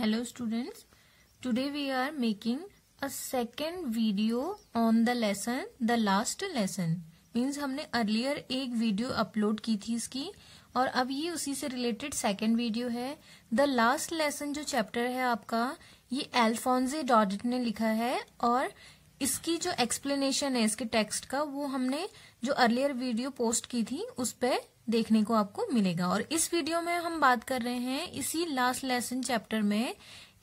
hello students today we are making a second video on the lesson the last lesson means हमने earlier एक video upload की थी इसकी और अब ये उसी से related second video है the last lesson जो chapter है आपका ये अल्फोंजे डॉडिट ने लिखा है और इसकी जो एक्सप्लेनेशन है इसके टेक्स्ट का वो हमने जो अर्लियर वीडियो पोस्ट की थी उस पर देखने को आपको मिलेगा और इस वीडियो में हम बात कर रहे हैं इसी लास्ट लेसन चैप्टर में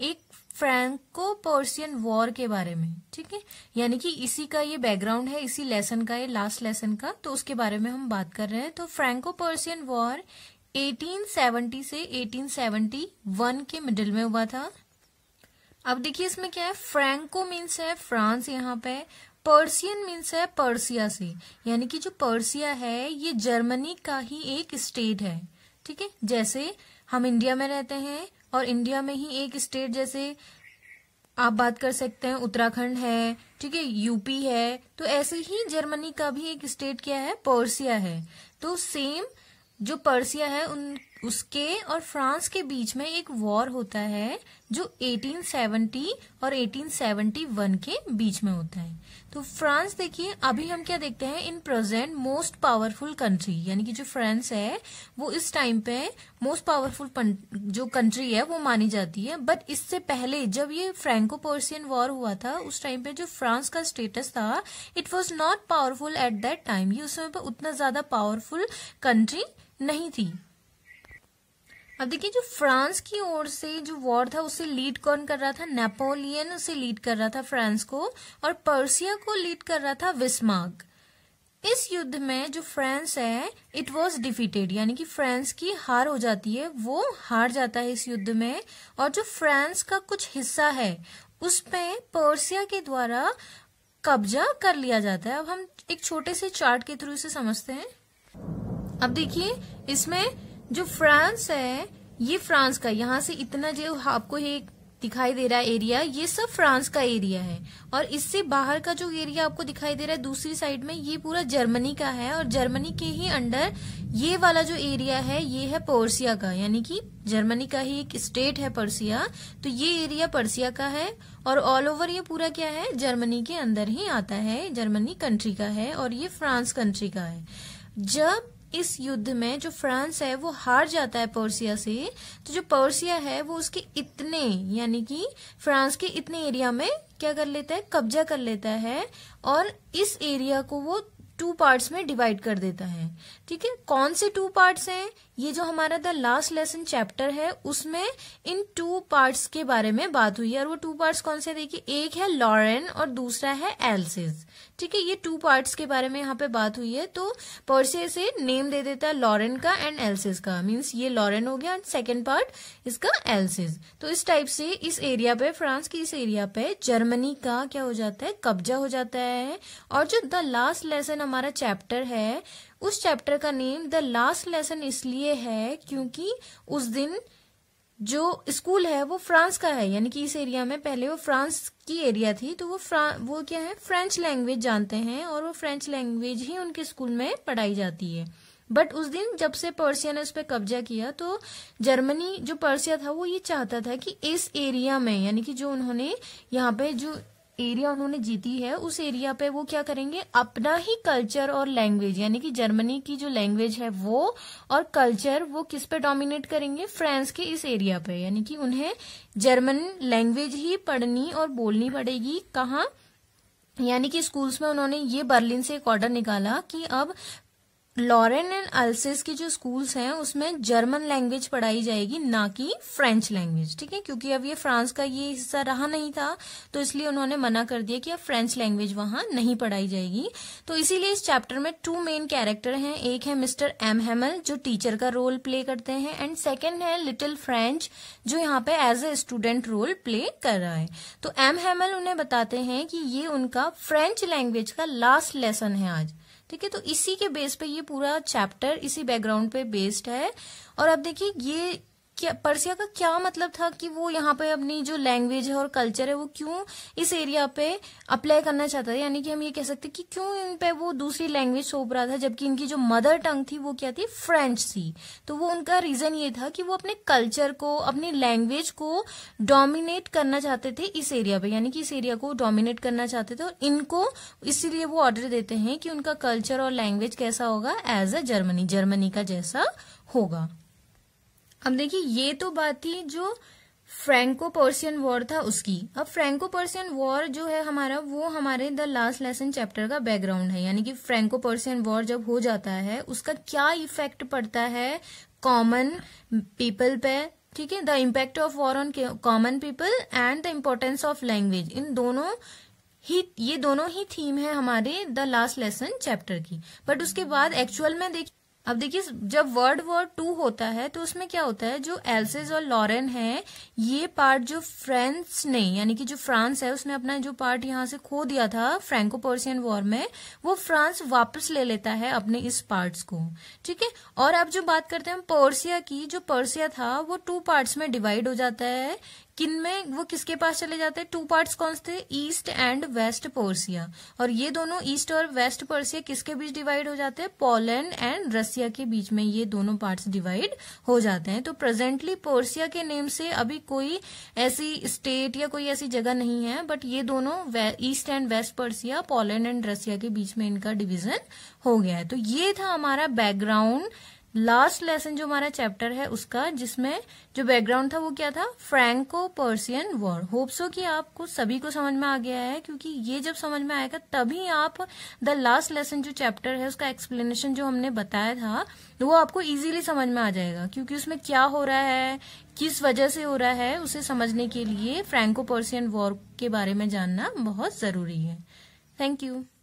एक फ्रैंको पर्सियन वॉर के बारे में ठीक है यानी कि इसी का ये बैकग्राउंड है इसी लेसन का ये लास्ट लेसन का तो उसके बारे में हम बात कर रहे हैं तो फ्रैंको पर्सियन वॉर 1870 से 1871 के मिडिल में हुआ था अब देखिए इसमें क्या है फ्रैंको मीन्स है फ्रांस यहाँ पे पर्सियन मीन्स है पर्सिया से यानी कि जो पर्सिया है ये जर्मनी का ही एक स्टेट है ठीक है जैसे हम इंडिया में रहते हैं और इंडिया में ही एक स्टेट जैसे आप बात कर सकते हैं उत्तराखंड है ठीक है यूपी है तो ऐसे ही जर्मनी का भी एक स्टेट क्या है पर्सिया है तो सेम जो पर्सिया है उन उसके और फ्रांस के बीच में एक वॉर होता है जो 1870 और 1871 के बीच में होता है तो फ्रांस देखिए अभी हम क्या देखते हैं in present most powerful country यानी कि जो फ्रांस है वो इस टाइम पे मोस्ट पावरफुल जो कंट्री है वो मानी जाती है बट इससे पहले जब ये फ्रेंको पर्सियन वॉर हुआ था उस टाइम पे जो फ्रांस का स्टेटस था it was not powerful at that time ये उस समय पर उतना ज्यादा पावरफुल कंट्री नहीं थी अब देखिए जो फ्रांस की ओर से जो वॉर था उसे लीड कौन कर रहा था नेपोलियन उसे लीड कर रहा था फ्रांस को और पर्सिया को लीड कर रहा था विस्मार्क इस युद्ध में जो फ्रांस है इट वॉज डिफीटेड यानी कि फ्रांस की हार हो जाती है वो हार जाता है इस युद्ध में और जो फ्रांस का कुछ हिस्सा है उस पे पर्सिया के द्वारा कब्जा कर लिया जाता है अब हम एक छोटे से चार्ट के थ्रू इसे समझते हैं अब देखिए इसमें जो फ्रांस है ये फ्रांस का यहाँ से इतना जो आपको ये दिखाई दे रहा है एरिया ये सब फ्रांस का एरिया है और इससे बाहर का जो एरिया आपको दिखाई दे रहा है दूसरी साइड में ये पूरा जर्मनी का है और जर्मनी के ही अंडर ये वाला जो एरिया है ये है पर्सिया का यानी कि जर्मनी का ही एक स्टेट है पर्सिया तो ये एरिया पर्सिया का है और ऑल ओवर ये पूरा क्या है जर्मनी के अंदर ही आता है जर्मनी कंट्री का है और ये फ्रांस कंट्री का है जब इस युद्ध में जो फ्रांस है वो हार जाता है पर्सिया से तो जो पर्सिया है वो उसके इतने यानी कि फ्रांस के इतने एरिया में क्या कर लेता है कब्जा कर लेता है और इस एरिया को वो टू पार्ट्स में डिवाइड कर देता है ठीक है कौन से टू पार्ट्स हैं ये जो हमारा द लास्ट लेसन चैप्टर है उसमें इन टू पार्ट्स के बारे में बात हुई है और वो टू पार्ट्स कौन से देखिए एक है लॉरेन और दूसरा है एल्सिस ठीक है ये टू पार्ट्स के बारे में यहाँ पे बात हुई है तो पर्से से नेम दे देता है लॉरेन का एंड एल्सिस का मीन्स ये लॉरेन हो गया एंड सेकेंड पार्ट इसका एल्सिस तो इस टाइप से इस एरिया पे फ्रांस की इस एरिया पे जर्मनी का क्या हो जाता है कब्जा हो जाता है और जो द लास्ट लेसन हमारा चैप्टर है उस चैप्टर का नेम द लास्ट लेसन इसलिए है क्योंकि उस दिन जो स्कूल है वो फ्रांस का है यानी कि इस एरिया में पहले वो फ्रांस की एरिया थी तो वो वो क्या है फ्रेंच लैंग्वेज जानते हैं और वो फ्रेंच लैंग्वेज ही उनके स्कूल में पढ़ाई जाती है बट उस दिन जब से पर्सिया ने उस पर कब्जा किया तो जर्मनी जो पर्सिया था वो ये चाहता था कि इस एरिया में यानी कि जो उन्होंने यहाँ पे जो एरिया उन्होंने जीती है उस एरिया पे वो क्या करेंगे अपना ही कल्चर और लैंग्वेज यानी कि जर्मनी की जो लैंग्वेज है वो और कल्चर वो किस पे डोमिनेट करेंगे फ्रांस के इस एरिया पे यानी कि उन्हें जर्मन लैंग्वेज ही पढ़नी और बोलनी पड़ेगी कहाँ यानी कि स्कूल्स में उन्होंने ये बर्लिन से एक ऑर्डर निकाला कि अब लॉरेन एंड अल्सेस के जो स्कूल्स हैं उसमें जर्मन लैंग्वेज पढ़ाई जाएगी ना कि फ्रेंच लैंग्वेज ठीक है क्योंकि अब ये फ्रांस का ये हिस्सा रहा नहीं था तो इसलिए उन्होंने मना कर दिया कि अब फ्रेंच लैंग्वेज वहां नहीं पढ़ाई जाएगी तो इसीलिए इस चैप्टर में टू मेन कैरेक्टर हैं एक है मिस्टर एम हेमल जो टीचर का रोल प्ले करते हैं एंड सेकेंड है लिटिल फ्रेंच जो यहाँ पे as a student role play कर रहा है तो एम हेमल उन्हें बताते हैं कि ये उनका फ्रेंच लैंग्वेज का लास्ट लेसन है आज ठीक है तो इसी के बेस पे ये पूरा चैप्टर इसी बैकग्राउंड पे बेस्ड है और अब देखिए ये क्या पर्सिया का क्या मतलब था कि वो यहाँ पे अपनी जो लैंग्वेज है और कल्चर है वो क्यों इस एरिया पे अप्लाई करना चाहता था यानी कि हम ये कह सकते कि क्यों इन पे वो दूसरी लैंग्वेज सौंप रहा था जबकि इनकी जो मदर टंग थी वो क्या थी फ्रेंच थी तो वो उनका रीजन ये था कि वो अपने कल्चर को अपनी लैंग्वेज को डोमिनेट करना चाहते थे इस एरिया पे यानी कि इस एरिया को डोमिनेट करना चाहते थे और इनको इसीलिए वो ऑर्डर देते हैं कि उनका कल्चर और लैंग्वेज कैसा होगा एज अ जर्मनी जर्मनी का जैसा होगा अब देखिए ये तो बात थी जो फ्रैंको पर्सियन वॉर था उसकी अब फ्रैंको पर्सियन वॉर जो है हमारा वो हमारे द लास्ट लेसन चैप्टर का बैकग्राउंड है यानी कि फ्रेंको पर्सियन वॉर जब हो जाता है उसका क्या इफेक्ट पड़ता है कॉमन पीपल पे ठीक है the impact of war on common people and the importance of language in दोनों ही ये दोनों ही थीम है हमारे द लास्ट लेसन चैप्टर की बट उसके बाद एक्चुअल में देख अब देखिए जब वर्ल्ड वॉर टू होता है तो उसमें क्या होता है जो एल्सेज और लॉरेन है ये पार्ट जो फ्रेंच ने यानी कि जो फ्रांस है उसने अपना जो पार्ट यहां से खो दिया था फ्रेंको पर्सियन वॉर में वो फ्रांस वापस ले लेता है अपने इस पार्ट्स को ठीक है और अब जो बात करते हैं हम पर्सिया की जो पर्सिया था वो टू पार्ट्स में डिवाइड हो जाता है किन में वो किसके पास चले जाते हैं टू पार्ट्स कौन से थे ईस्ट एंड वेस्ट पर्सिया और ये दोनों ईस्ट और वेस्ट पर्सिया किसके बीच डिवाइड हो जाते हैं पोलैंड एंड रसिया के बीच में ये दोनों पार्ट्स डिवाइड हो जाते हैं तो प्रेजेंटली पर्सिया के नेम से अभी कोई ऐसी स्टेट या कोई ऐसी जगह नहीं है बट ये दोनों east and west Persia Poland and Russia के बीच में इनका डिविजन हो गया है तो ये था हमारा बैकग्राउंड लास्ट लेसन जो हमारा चैप्टर है उसका जिसमें जो बैकग्राउंड था वो क्या था फ्रैंको पर्सियन वॉर होप्सो कि आपको सभी को समझ में आ गया है क्योंकि ये जब समझ में आएगा तभी आप द लास्ट लेसन जो चैप्टर है उसका एक्सप्लेनेशन जो हमने बताया था वो आपको इजीली समझ में आ जाएगा क्योंकि उसमें क्या हो रहा है किस वजह से हो रहा है उसे समझने के लिए फ्रेंको पर्सियन वॉर के बारे में जानना बहुत जरूरी है थैंक यू